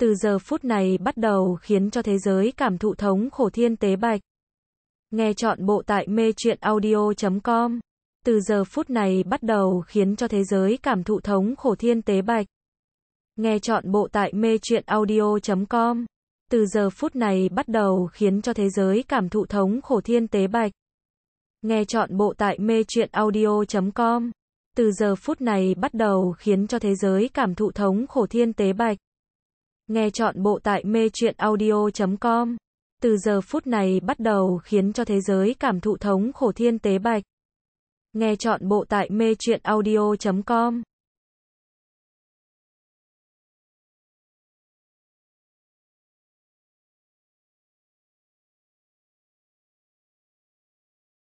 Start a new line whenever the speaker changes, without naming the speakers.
từ giờ phút này bắt đầu khiến cho thế giới cảm thụ thống khổ thiên tế bạch. Nghe chọn bộ tại mê chuyện audio.com. Từ giờ phút này bắt đầu khiến cho thế giới cảm thụ thống khổ thiên tế bạch. Nghe chọn bộ tại mê chuyện audio.com. Từ giờ phút này bắt đầu khiến cho thế giới cảm thụ thống khổ thiên tế bạch. Nghe chọn bộ tại mê chuyện audio.com. Từ giờ phút này bắt đầu khiến cho thế giới cảm thụ thống khổ thiên tế bạch. Nghe chọn bộ tại mê truyện audio.com. Từ giờ phút này bắt đầu khiến cho thế giới cảm thụ thống khổ thiên tế bạch. Nghe chọn bộ tại mê truyện
audio.com.